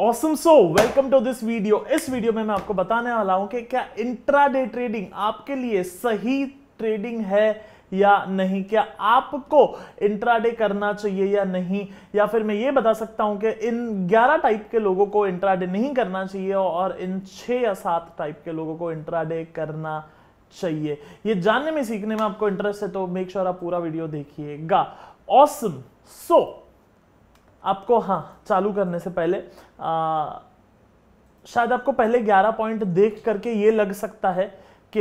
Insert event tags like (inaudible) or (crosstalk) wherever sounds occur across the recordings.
Awesome so welcome to this video इस वीडियो में मैं आपको बताने वाला हूं कि क्या इंट्राडे ट्रेडिंग आपके लिए सही ट्रेडिंग है या नहीं क्या आपको इंट्राडे करना चाहिए या नहीं या फिर मैं ये बता सकता हूं कि इन 11 टाइप के लोगों को इंट्राडे नहीं करना चाहिए और इन 6 या 7 टाइप के लोगों को इंट्राडे करना चाहिए ये जानने में सीखने में आपको इंटरेस्ट है तो मेक श्योर sure आप पूरा वीडियो देखिएगा ऑसम सो awesome. so, आपको हाँ चालू करने से पहले आ, शायद आपको पहले 11 पॉइंट देख करके ये लग सकता है कि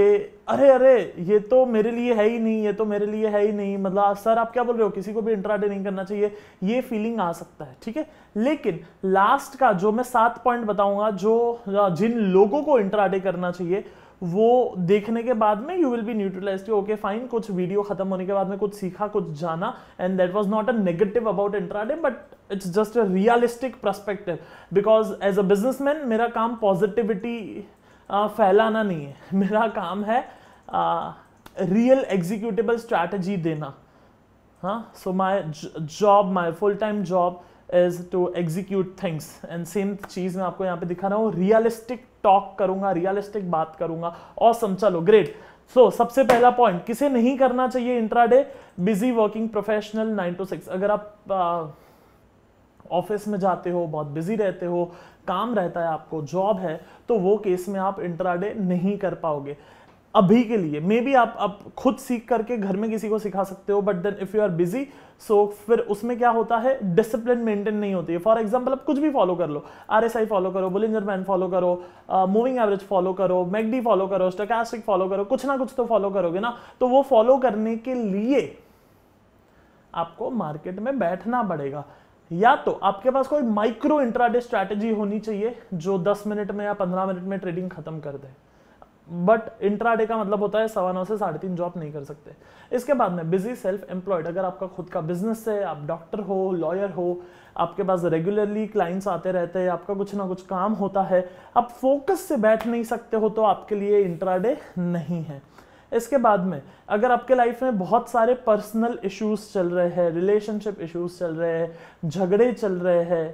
अरे अरे ये तो मेरे लिए है ही नहीं ये तो मेरे लिए है ही नहीं मतलब सर आप क्या बोल रहे हो किसी को भी इंट्राडे नहीं करना चाहिए ये फीलिंग आ सकता है ठीक है लेकिन लास्ट का जो मैं सात पॉइंट बताऊंगा जो जिन लोगों को इंट्राडे करना चाहिए वो देखने के बाद में you will be neutralize okay fine कुछ वीडियो खत्म होने के बाद में कुछ सीखा कुछ जाना and that was not a negative about intraday but it's just a realistic perspective because as a businessman मेरा काम पॉजिटिविटी uh, फैलाना नहीं है (laughs) मेरा काम है रियल एग्जीक्यूटिबल स्ट्रैटेजी देना हाँ so my job my full time job is to execute things and same चीज़ मैं आपको यहाँ पे दिखा रहा हूँ रियलिस्टिक टॉक करूंगा रियलिस्टिक बात करूंगा और सम चलो ग्रेट सो so, सबसे पहला पॉइंट किसे नहीं करना चाहिए intraday busy working professional nine to six अगर आप uh, ऑफिस में जाते हो बहुत बिजी रहते हो काम रहता है आपको जॉब है तो वो केस में आप इंट्राडे नहीं कर पाओगे अभी के लिए मे बी आप आप खुद सीख करके घर में किसी को सिखा सकते हो but then if you are busy so फिर उसमें क्या होता है डिसिप्लिन मेंटेन नहीं होती है फॉर एग्जाम्पल आप कुछ भी फॉलो कर लो आर एस आई फॉलो करो बुलिंजर मैन फॉलो करो मूविंग एवरेज फॉलो करो मैगडी फॉलो करो स्टोकैस्टिक फॉलो करो कुछ ना कुछ तो फॉलो करोगे ना तो वो फॉलो करने के लिए आपको मार्केट में बैठना पड़ेगा या तो आपके पास कोई माइक्रो इंट्राडे स्ट्रैटेजी होनी चाहिए जो 10 मिनट में या 15 मिनट में ट्रेडिंग खत्म कर दे बट इंट्राडे का मतलब होता है सवा नौ से साढ़े तीन जॉब नहीं कर सकते इसके बाद में बिजी सेल्फ एम्प्लॉयड अगर आपका खुद का बिजनेस है आप डॉक्टर हो लॉयर हो आपके पास रेगुलरली क्लाइंट्स आते रहते हैं आपका कुछ ना कुछ काम होता है आप फोकस से बैठ नहीं सकते हो तो आपके लिए इंट्राडे नहीं है इसके बाद में अगर आपके लाइफ में बहुत सारे पर्सनल इश्यूज चल रहे हैं रिलेशनशिप इश्यूज चल रहे हैं झगड़े चल रहे हैं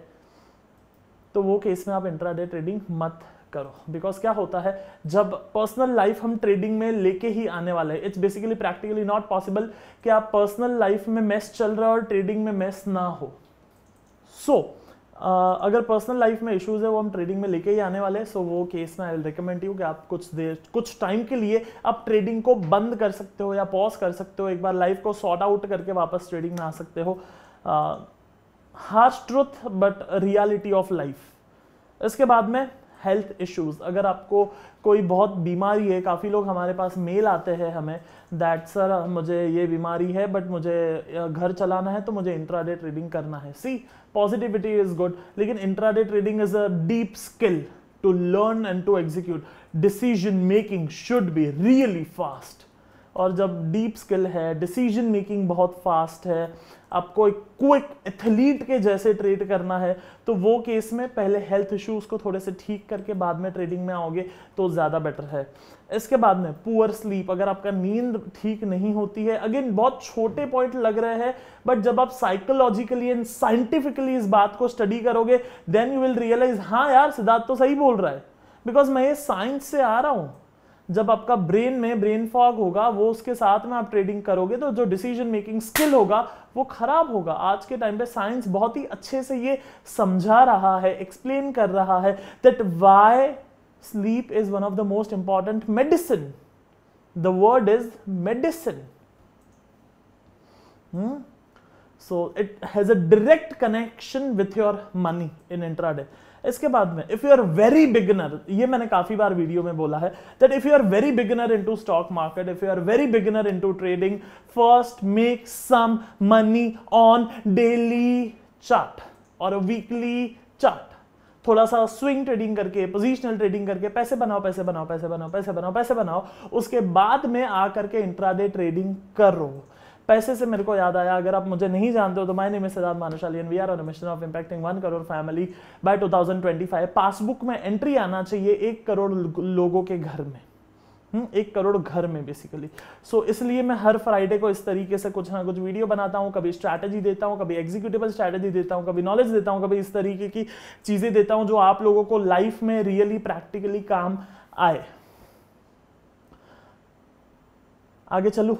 तो वो केस में आप इंट्राडे ट्रेडिंग मत करो बिकॉज क्या होता है जब पर्सनल लाइफ हम ट्रेडिंग में लेके ही आने वाले हैं it's basically practically not possible कि आप पर्सनल लाइफ में मैस चल रहा है और ट्रेडिंग में मैस ना हो सो so, अगर पर्सनल लाइफ में इश्यूज है वो हम ट्रेडिंग में लेके ही आने वाले हैं सो वो केस में आई विल रिकमेंड यू कि आप कुछ देर कुछ टाइम के लिए आप ट्रेडिंग को बंद कर सकते हो या पॉज कर सकते हो एक बार लाइफ को सॉर्ट आउट करके वापस ट्रेडिंग में आ सकते हो harsh truth but reality of life इसके बाद में हेल्थ इश्यूज अगर आपको कोई बहुत बीमारी है काफ़ी लोग हमारे पास मेल आते हैं हमें दैट सर मुझे ये बीमारी है बट मुझे घर चलाना है तो मुझे इंट्राडे ट्रेडिंग करना है सी पॉजिटिविटी इज़ गुड लेकिन intraday trading is a deep skill to learn and to execute decision making should be really fast और जब डीप स्किल है डिसीजन मेकिंग बहुत फास्ट है आपको एक क्विक एथलीट के जैसे ट्रेड करना है तो वो केस में पहले हेल्थ इश्यूज को थोड़े से ठीक करके बाद में ट्रेडिंग में आओगे तो ज़्यादा बेटर है इसके बाद में पुअर स्लीप अगर आपका नींद ठीक नहीं होती है अगेन बहुत छोटे पॉइंट लग रहे हैं बट जब आप साइकोलॉजिकली एंड साइंटिफिकली इस बात को स्टडी करोगे देन यू विल रियलाइज हाँ यार सिद्धार्थ तो सही बोल रहा है बिकॉज मैं ये साइंस से आ रहा हूँ जब आपका ब्रेन में ब्रेन फॉग होगा वो उसके साथ में आप ट्रेडिंग करोगे तो जो डिसीजन मेकिंग स्किल होगा वो खराब होगा आज के टाइम पे साइंस बहुत ही अच्छे से ये समझा रहा है एक्सप्लेन कर रहा है that why sleep is one of the most important medicine the word is medicine so it has a direct connection with your money in intraday इसके बाद में if you are very beginner ये मैंने काफी बार वीडियो में बोला है that if you are very beginner into stock market if you are very beginner into trading first make some money on daily chart और वीकली चार्ट थोड़ा सा स्विंग ट्रेडिंग करके पोजिशनल ट्रेडिंग करके पैसे बनाओ पैसे बनाओ पैसे बनाओ पैसे बनाओ पैसे बनाओ उसके बाद में आकर के इंट्राडे ट्रेडिंग करो पैसे से मेरे को याद आया अगर आप मुझे नहीं जानते हो तो my name is Siddharth Manushali and we are on mission of impacting one crore family by 2025 passbook में एंट्री आना चाहिए एक करोड़ लोगों के घर में हम्म, एक करोड़ घर में बेसिकली सो so, इसलिए मैं हर फ्राइडे को इस तरीके से कुछ ना कुछ वीडियो बनाता हूँ कभी स्ट्रैटेजी देता हूँ कभी एग्जीक्यूटिवल स्ट्रैटेजी देता हूँ कभी नॉलेज देता हूँ कभी इस तरीके की चीज़ें देता हूँ जो आप लोगों को लाइफ में रियली प्रैक्टिकली काम आए आगे चलूँ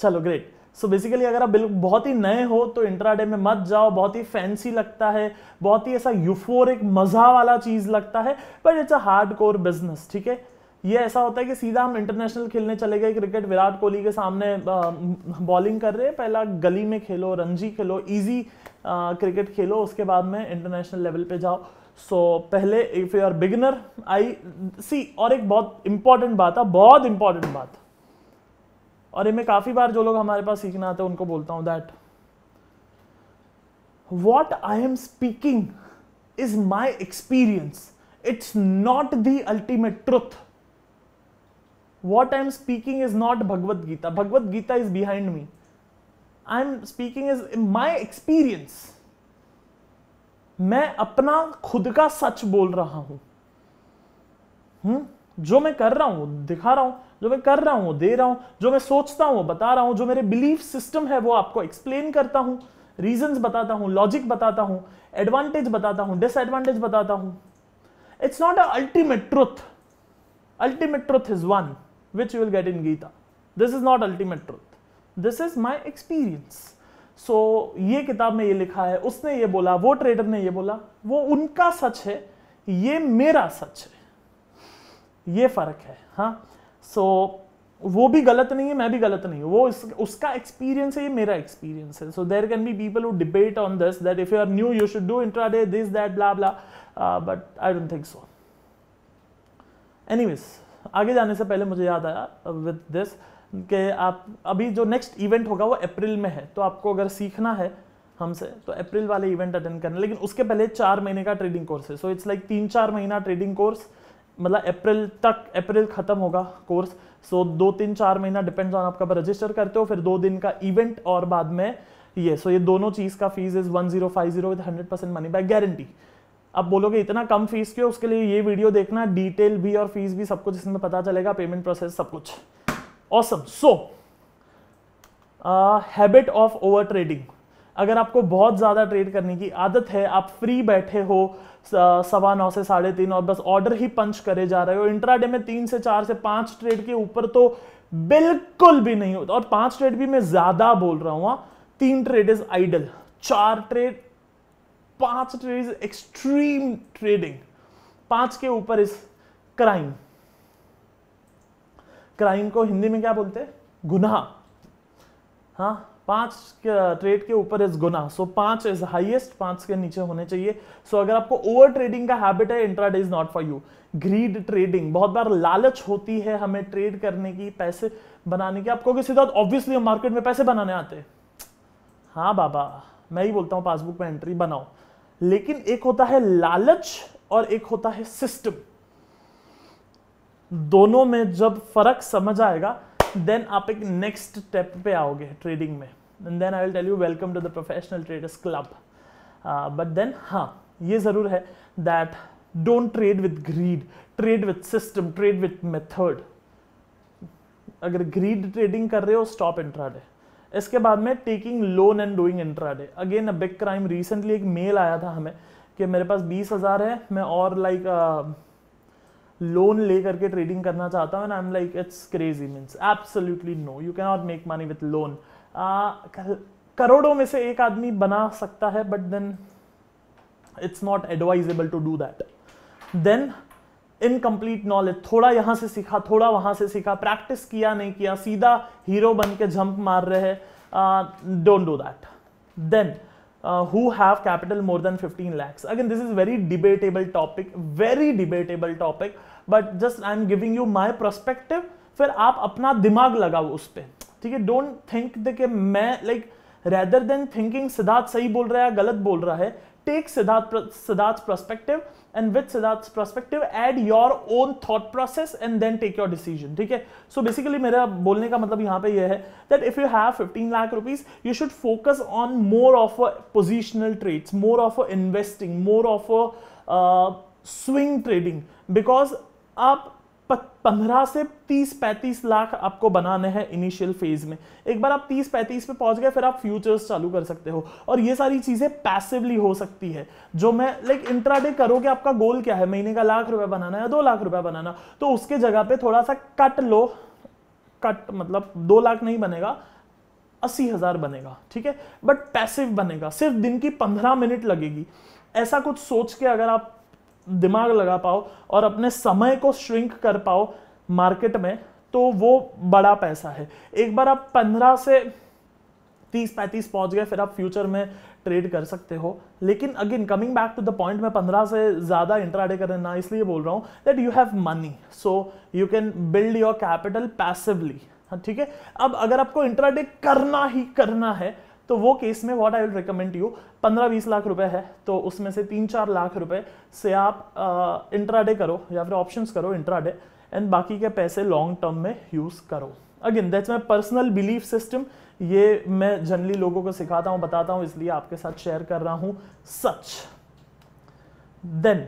चलो ग्रेट सो so बेसिकली अगर आप बिल्कुल बहुत ही नए हो तो इंट्राडे में मत जाओ बहुत ही फैंसी लगता है बहुत ही ऐसा यूफोरिक मज़ा वाला चीज़ लगता है but it's a hard core business ठीक है ये ऐसा होता है कि सीधा हम इंटरनेशनल खेलने चले गए क्रिकेट विराट कोहली के सामने बॉलिंग कर रहे हैं पहला गली में खेलो रणजी खेलो इजी क्रिकेट खेलो उसके बाद में इंटरनेशनल लेवल पे जाओ सो so, पहले if you are beginner I see और एक बहुत इंपॉर्टेंट बात है बहुत इंपॉर्टेंट बात और इनमें काफ़ी बार जो लोग हमारे पास सीखना आते हैं उनको बोलता हूं that what I am speaking is my experience it's not the ultimate truth what I am speaking is not Bhagavad Gita Bhagavad Gita is behind me I am speaking is my experience मैं अपना खुद का सच बोल रहा हूं हम्म जो मैं कर रहा हूं दिखा रहा हूं जो मैं कर रहा हूं दे रहा हूं जो मैं सोचता हूं बता रहा हूं जो मेरे बिलीफ सिस्टम है वो आपको एक्सप्लेन करता हूं रीजन बताता हूं लॉजिक बताता हूं एडवांटेज बताता हूं डिसएडवांटेज बताता हूं it's not a ultimate truth ultimate truth is one which you will get in Gita this is not ultimate truth this is my experience so so, ये किताब में ये लिखा है उसने ये बोला वो ट्रेडर ने ये बोला वो उनका सच है ये मेरा सच है ये फ़र्क है हाँ सो so, वो भी गलत नहीं है मैं भी गलत नहीं हूँ वो इस, उसका एक्सपीरियंस है ये मेरा एक्सपीरियंस है so there can be people who debate on this that if you are new you should do intraday this that blah blah but I don't think so anyways आगे जाने से पहले मुझे याद आया विद uh, दिस कि आप अभी जो नेक्स्ट इवेंट होगा वो अप्रैल में है तो आपको अगर सीखना है हमसे तो अप्रैल वाले इवेंट अटेंड करना लेकिन उसके पहले चार महीने का ट्रेडिंग कोर्स है सो इट्स लाइक तीन चार महीना ट्रेडिंग कोर्स मतलब अप्रैल तक अप्रैल ख़त्म होगा कोर्स सो दो तीन चार महीना डिपेंड्स ऑन आपका रजिस्टर करते हो फिर दो दिन का इवेंट और बाद में ये सो ये दोनों चीज़ का fees is one zero five zero with hundred percent money back guarantee आप बोलोगे इतना कम फीस क्यों उसके लिए ये वीडियो देखना डिटेल भी और फीस भी सब कुछ इसमें पता चलेगा पेमेंट प्रोसेस सब कुछ awesome so habit of over trading अगर आपको बहुत ज़्यादा ट्रेड करने की आदत है आप फ्री बैठे हो सवा नौ से साढ़े तीन और बस ऑर्डर ही पंच करे जा रहे हो इंट्राडे में तीन से चार से पांच ट्रेड के ऊपर तो बिल्कुल भी नहीं होता और पांच ट्रेड भी मैं ज्यादा बोल रहा हूँ हाँ। तीन ट्रेड इज आइडल चार ट्रेड पांच ट्रेड इज एक्सट्रीम ट्रेडिंग पांच के ऊपर इज क्राइम क्राइम को हिंदी में क्या बोलते हैं गुना हाँ पांच ट्रेड के ऊपर इज गुना सो पांच इज हाइएस्ट पांच के नीचे होने चाहिए सो so, अगर आपको ओवर ट्रेडिंग का हैबिट है intraday is not for you greed trading बहुत बार लालच होती है हमें ट्रेड करने की पैसे बनाने की आपको तरह ऑब्वियसली हम मार्केट में पैसे बनाने आते हाँ बाबा मैं ही बोलता हूँ पासबुक में एंट्री बनाओ लेकिन एक होता है लालच और एक होता है सिस्टम दोनों में जब फर्क समझ आएगा देन आप एक नेक्स्ट स्टेप पे आओगे ट्रेडिंग में and then I will tell you welcome to the professional traders club but then हाँ ये ज़रूर है that don't trade with greed trade with system trade with method अगर ग्रीड ट्रेडिंग कर रहे हो स्टॉप इंट्रा डे इसके बाद में taking loan and doing intraday again a big crime recently एक मेल आया था हमें कि मेरे पास बीस हज़ार है मैं और लाइक लोन ले करके ट्रेडिंग करना चाहता हूँ and I am like it's crazy means absolutely no you can not make money with loan करोड़ों में से एक आदमी बना सकता है but then it's not advisable to do that then incomplete knowledge थोड़ा यहां से सीखा थोड़ा वहां से सीखा प्रैक्टिस किया नहीं किया सीधा हीरो बन के जंप मार रहे हैं don't do that then who have capital more than fifteen lakhs again this is very debatable topic very debatable topic but just I am giving you my perspective फिर आप अपना दिमाग लगाओ उस पर ठीक है डोंट थिंक दे मैं like rather than thinking Siddharth सही बोल रहा है गलत बोल रहा है take Siddharth Siddharth perspective and with Siddharth perspective add your own thought process and then take your decision ठीक है सो बेसिकली मेरा बोलने का मतलब यहाँ पे यह है that if you have fifteen lakh rupees you should focus on more of a positional trades more of a investing more of a swing trading because आप पंद्रह से तीस पैंतीस लाख आपको बनाने हैं इनिशियल फेज में एक बार आप तीस पैंतीस पे पहुंच गए फिर आप फ्यूचर्स चालू कर सकते हो और ये सारी चीजें पैसिवली हो सकती है जो मैं लाइक इंट्राडे करोगे आपका गोल क्या है महीने का लाख रुपए बनाना है दो लाख रुपए बनाना तो उसके जगह पे थोड़ा सा कट लो कट मतलब दो लाख नहीं बनेगा अस्सी हजार बनेगा ठीक है बट पैसिव बनेगा सिर्फ दिन की पंद्रह मिनट लगेगी ऐसा कुछ सोच के अगर आप दिमाग लगा पाओ और अपने समय को श्रिंक कर पाओ मार्केट में तो वो बड़ा पैसा है एक बार आप पंद्रह से तीस पैंतीस पहुंच गए फिर आप फ्यूचर में ट्रेड कर सकते हो लेकिन again coming back to the point मैं पंद्रह से ज़्यादा इंट्राडे करना इसलिए बोल रहा हूँ that you have money so you can build your capital passively ठीक है अब अगर आपको इंट्राडे करना ही करना है तो वो केस में what I will recommend you पंद्रह बीस लाख रुपए है तो उसमें से तीन चार लाख रुपए से आप इंट्राडे करो या फिर ऑप्शन करो इंट्राडे एंड बाकी के पैसे लॉन्ग टर्म में यूज़ करो again that's my personal belief system ये मैं जनरली लोगों को सिखाता हूं बताता हूं इसलिए आपके साथ शेयर कर रहा हूं सच देन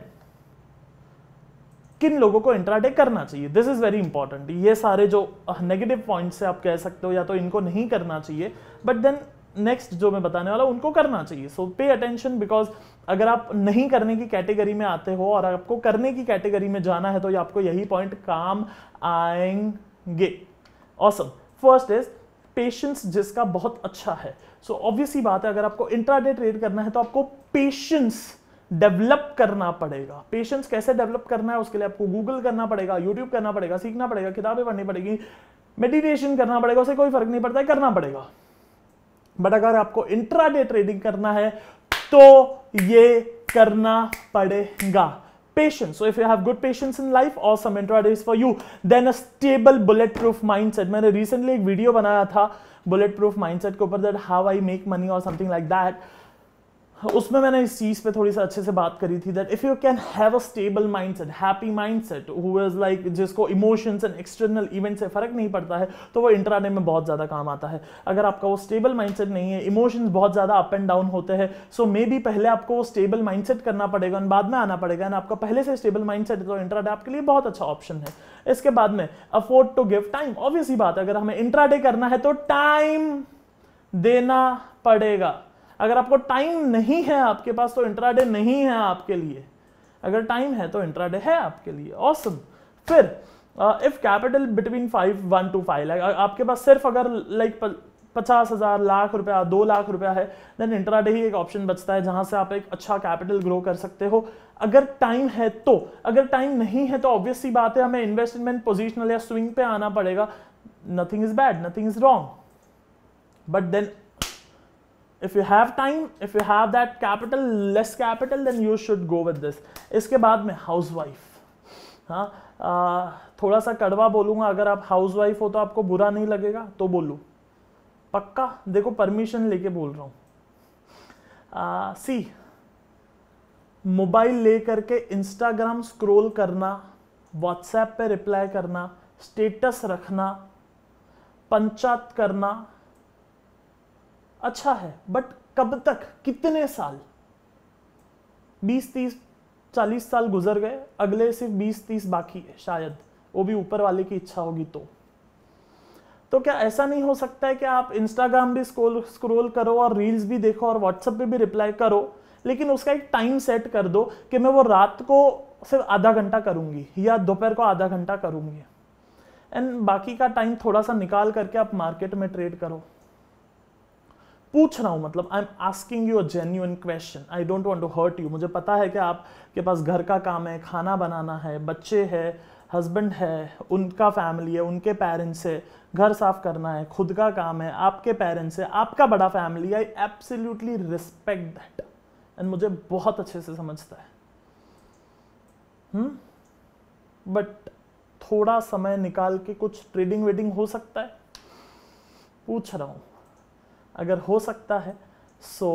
किन लोगों को इंट्राडे करना चाहिए दिस इज़ वेरी इंपॉर्टेंट ये सारे जो नेगेटिव पॉइंट्स है आप कह सकते हो या तो इनको नहीं करना चाहिए बट देन नेक्स्ट जो मैं बताने वाला उनको करना चाहिए सो पे अटेंशन बिकॉज अगर आप नहीं करने की कैटेगरी में आते हो और आपको करने की कैटेगरी में जाना है तो ये आपको यही पॉइंट काम आएंगे ऑसम फर्स्ट इज पेशेंस जिसका बहुत अच्छा है सो so, ऑब्वियसली बात है अगर आपको इंट्राडे ट्रेड करना है तो आपको पेशेंस डेवलप करना पड़ेगा पेशेंस कैसे डेवलप करना है उसके लिए आपको गूगल करना पड़ेगा यूट्यूब करना पड़ेगा सीखना पड़ेगा किताबें पढ़नी पड़ेगी मेडिटेशन करना पड़ेगा उसे कोई फर्क नहीं पड़ता है करना पड़ेगा बट अगर आपको इंट्राडे ट्रेडिंग करना है तो ये करना पड़ेगा patience. So if you have good patience in life, awesome intraday is for you. Then a stable bulletproof mindset. मैंने recently एक video बनाया था bulletproof mindset के ऊपर that how I make money or something like that. हाँ, उसमें मैंने इस चीज़ पे थोड़ी सा अच्छे से बात करी थी that if you can have a stable mind set happy set who is like जिसको इमोशंस एंड एक्सटर्नल इवेंट से फ़र्क नहीं पड़ता है तो वो इंट्राडे में बहुत ज़्यादा काम आता है अगर आपका वो स्टेबल माइंड सेट नहीं है इमोशंस बहुत ज़्यादा अप एंड डाउन होते हैं सो मे बी पहले आपको वो स्टेबल माइंड सेट करना पड़ेगा और बाद में आना पड़ेगा एंड आपका पहले से स्टेबल माइंड है तो इंट्राडे आपके लिए बहुत अच्छा ऑप्शन है इसके बाद में afford to give time obviously बात है अगर हमें इंट्राडे करना है तो टाइम देना पड़ेगा अगर आपको टाइम नहीं है आपके पास तो इंट्राडे नहीं है आपके लिए अगर टाइम है तो इंट्राडे है आपके लिए ऑसम awesome. फिर if capital between five one two five lakh आपके पास सिर्फ अगर लाइक पचास हज़ार लाख रुपया दो लाख रुपया है देन इंट्राडे ही एक ऑप्शन बचता है जहां से आप एक अच्छा कैपिटल ग्रो कर सकते हो अगर टाइम है तो अगर टाइम नहीं है तो ऑब्वियसली बात है हमें इन्वेस्टमेंट पोजिशनल या स्विंग पे आना पड़ेगा nothing is bad nothing is wrong but then if you have time if you have that capital less capital then you should go with this इसके बाद में हाउस वाइफ हाँ थोड़ा सा कड़वा बोलूंगा अगर आप हाउस वाइफ हो तो आपको बुरा नहीं लगेगा तो बोलू पक्का देखो परमिशन लेके बोल रहा हूँ सी मोबाइल ले करके इंस्टाग्राम स्क्रोल करना व्हाट्सएप पे रिप्लाई करना स्टेटस रखना पंचायत करना अच्छा है बट कब तक कितने साल 20 30 40 साल गुजर गए अगले सिर्फ 20 30 बाकी है शायद वो भी ऊपर वाले की इच्छा होगी तो तो क्या ऐसा नहीं हो सकता है कि आप इंस्टाग्राम भी स्क्रोल स्क्रोल करो और रील्स भी देखो और व्हाट्सएप पे भी रिप्लाई करो लेकिन उसका एक टाइम सेट कर दो कि मैं वो रात को सिर्फ आधा घंटा करूँगी या दोपहर को आधा घंटा करूँगी एंड बाकी का टाइम थोड़ा सा निकाल करके आप मार्केट में ट्रेड करो पूछ रहा हूँ मतलब I am asking you a genuine question I don't want to hurt you मुझे पता है कि आपके पास घर का काम है खाना बनाना है बच्चे है हस्बैंड है उनका फैमिली है उनके पेरेंट्स है घर साफ करना है खुद का काम है आपके पेरेंट्स है आपका बड़ा family I absolutely respect that and मुझे बहुत अच्छे से समझता है बट hmm? थोड़ा समय निकाल के कुछ ट्रेडिंग वेडिंग हो सकता है पूछ रहा हूँ अगर हो सकता है सो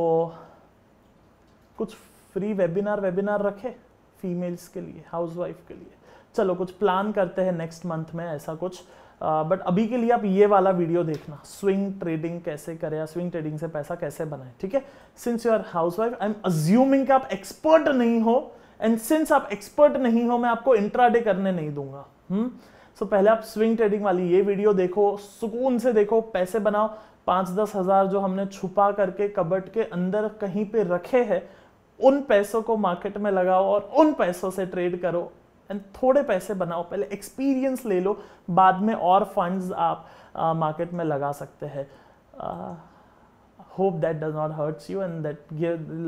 कुछ फ्री वेबिनार वेबिनार रखे फीमेल्स के लिए हाउसवाइफ के लिए चलो कुछ प्लान करते हैं नेक्स्ट मंथ में ऐसा कुछ बट uh, अभी के लिए आप ये वाला वीडियो देखना स्विंग ट्रेडिंग कैसे करें या स्विंग ट्रेडिंग से पैसा कैसे बनाए ठीक है since you are house wife I am assuming आप एक्सपर्ट नहीं हो एंड सिंस आप एक्सपर्ट नहीं हो मैं आपको इंट्राडे करने नहीं दूंगा सो hmm? so, पहले आप स्विंग ट्रेडिंग वाली ये वीडियो देखो सुकून से देखो पैसे बनाओ पाँच दस हज़ार जो हमने छुपा करके कबट के अंदर कहीं पे रखे हैं उन पैसों को मार्केट में लगाओ और उन पैसों से ट्रेड करो एंड थोड़े पैसे बनाओ पहले एक्सपीरियंस ले लो बाद में और फंड्स आप मार्केट में लगा सकते हैं hope that does not hurts you and that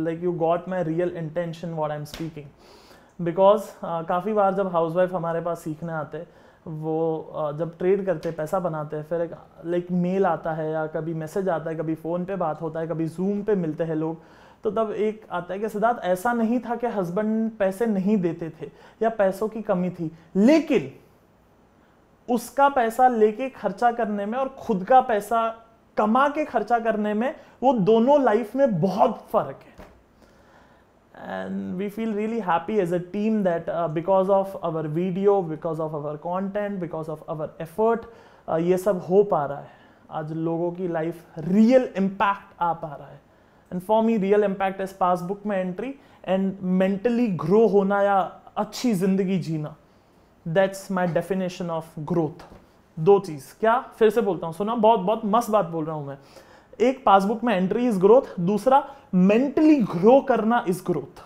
like you got my real intention what I am speaking because काफ़ी बार जब वाइफ हमारे पास सीखने आते हैं वो जब ट्रेड करते हैं पैसा बनाते हैं फिर लाइक मेल आता है या कभी मैसेज आता है कभी फ़ोन पे बात होता है कभी जूम पे मिलते हैं लोग तो तब एक आता है कि सिद्धार्थ ऐसा नहीं था कि हस्बैंड पैसे नहीं देते थे या पैसों की कमी थी लेकिन उसका पैसा लेके खर्चा करने में और खुद का पैसा कमा के खर्चा करने में वो दोनों लाइफ में बहुत फर्क है and we feel really happy as a team that uh, because of our video because of our content because of our effort uh, ये सब हो पा रहा है आज लोगों की लाइफ रियल इम्पैक्ट आ पा रहा है and for me real impact is passbook में एंट्री एंड मेंटली ग्रो होना या अच्छी जिंदगी जीना that's my definition of growth दो चीज़ क्या फिर से बोलता हूँ सुना बहुत बहुत मस्त बात बोल रहा हूँ मैं एक पासबुक में एंट्री इज ग्रोथ दूसरा मेंटली ग्रो करना इज ग्रोथ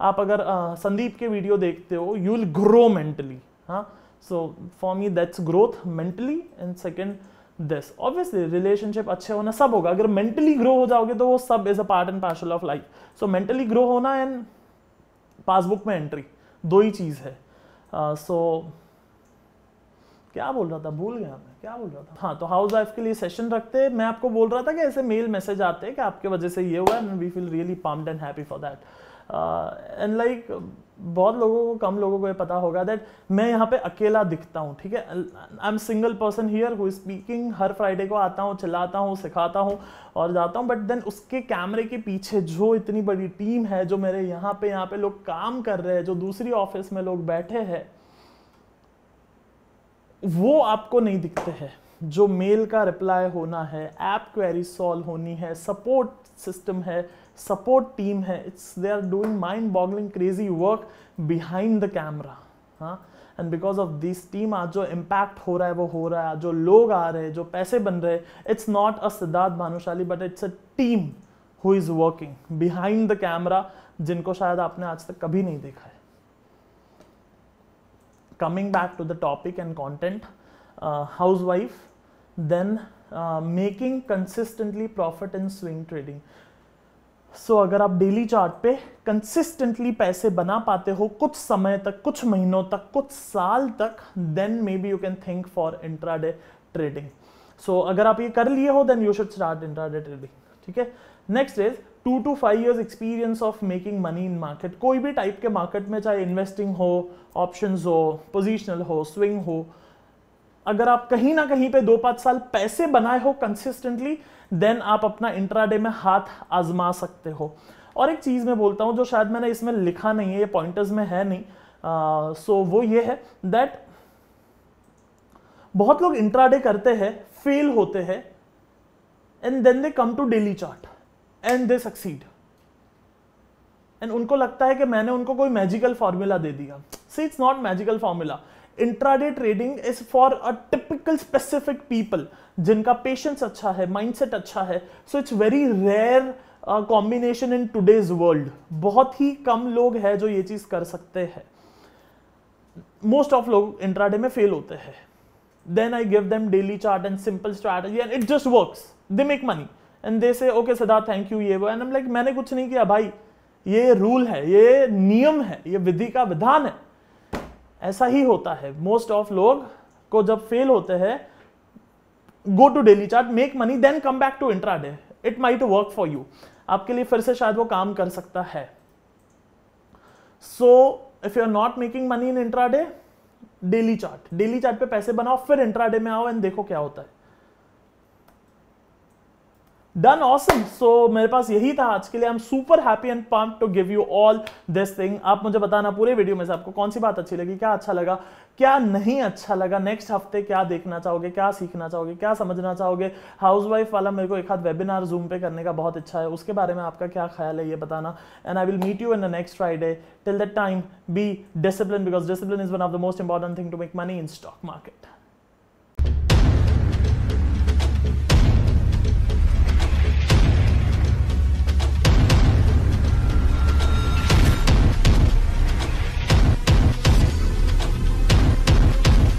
आप अगर आ, संदीप के वीडियो देखते हो यू विल ग्रो मेंटली हाँ so for me that's growth mentally and second this obviously relationship अच्छे होना सब होगा अगर मेंटली ग्रो हो जाओगे तो वो सब is a part and parcel of life so mentally grow होना एंड पासबुक में एंट्री दो ही चीज़ है सो uh, so, क्या बोल रहा था भूल गया मैं क्या बोल रहा था हाँ तो हाउस वाइफ के लिए सेशन रखते मैं आपको बोल रहा था कि ऐसे मेल मैसेज आते हैं कि आपके वजह से ये हुआ and we feel really pumped and happy for that and like बहुत लोगों को कम लोगों को ये पता होगा दैट मैं यहाँ पे अकेला दिखता हूँ ठीक है I am single person here who speaking हर फ्राइडे को आता हूँ चिल्लाता हूँ सिखाता हूँ और जाता हूँ बट देन उसके कैमरे के पीछे जो इतनी बड़ी टीम है जो मेरे यहाँ पे यहाँ पे लोग काम कर रहे हैं जो दूसरी ऑफिस में लोग बैठे हैं वो आपको नहीं दिखते हैं जो मेल का रिप्लाई होना है ऐप क्वेरी सॉल्व होनी है सपोर्ट सिस्टम है सपोर्ट टीम है it's they are doing mind boggling crazy work behind the camera हाँ and because of this team आज जो इम्पैक्ट हो रहा है वो हो रहा है जो लोग आ रहे हैं जो पैसे बन रहे हैं it's not a Siddharth Bhanushali but it's a team who is working behind the camera जिनको शायद आपने आज तक कभी नहीं देखा है coming back to the topic and content uh, housewife then uh, making consistently profit in swing trading so so, अगर आप डेली चार्ट पे कंसिस्टेंटली पैसे बना पाते हो कुछ समय तक कुछ महीनों तक कुछ साल तक then maybe you can think for intraday trading so अगर आप ये कर लिए हो then you should start intraday trading ठीक है next is two two five years experience of making money in market कोई भी टाइप के मार्केट में चाहे इन्वेस्टिंग हो ऑप्शन हो पोजिशनल हो स्विंग हो अगर आप कहीं ना कहीं पे दो पांच साल पैसे बनाए हो कंसिस्टेंटली देन आप अपना इंट्राडे में हाथ आजमा सकते हो और एक चीज़ मैं बोलता हूं जो शायद मैंने इसमें लिखा नहीं है ये पॉइंटर्स में है नहीं सो uh, so वो ये है दैट बहुत लोग इंट्राडे करते हैं फेल होते हैं and then they come to daily chart and they succeed and उनको लगता है कि मैंने उनको कोई मैजिकल फार्मूला दे दिया see it's not magical formula intraday trading is for a typical specific people जिनका पेशेंस अच्छा है माइंडसेट अच्छा है so it's very rare combination in today's world बहुत ही कम लोग हैं जो ये चीज़ कर सकते हैं मोस्ट ऑफ लोग इंट्राडे में फेल होते हैं then I give them daily chart and simple strategy and it just work they make money and they say okay सदा थैंक यू ये वो एंड लाइक मैंने कुछ नहीं किया भाई ये रूल है ये नियम है ये विधि का विधान है ऐसा ही होता है मोस्ट ऑफ लोग को जब फेल होते हैं go to daily chart make money then come back to intraday it might work for you आपके लिए फिर से शायद वो काम कर सकता है so if you are not making money in day daily chart daily chart पे पैसे बनाओ फिर इंट्रा डे में आओ एंड देखो क्या होता है डन ऑसम सो मेरे पास यही था आज के लिए I am super happy and pump to give you all this thing आप मुझे बताना पूरे वीडियो में से आपको कौन सी बात अच्छी लगी क्या अच्छा लगा क्या नहीं अच्छा लगा नेक्स्ट हफ्ते क्या देखना चाहोगे क्या सीखना चाहोगे क्या समझना चाहोगे हाउस वाइफ वाला मेरे को एक हाथ वेबिनार जूम पे करने का बहुत अच्छा है उसके बारे में आपका क्या ख्याल है ये बताना and I will meet you in the next Friday till that time be discipline because discipline is one of the most important thing to make money in stock market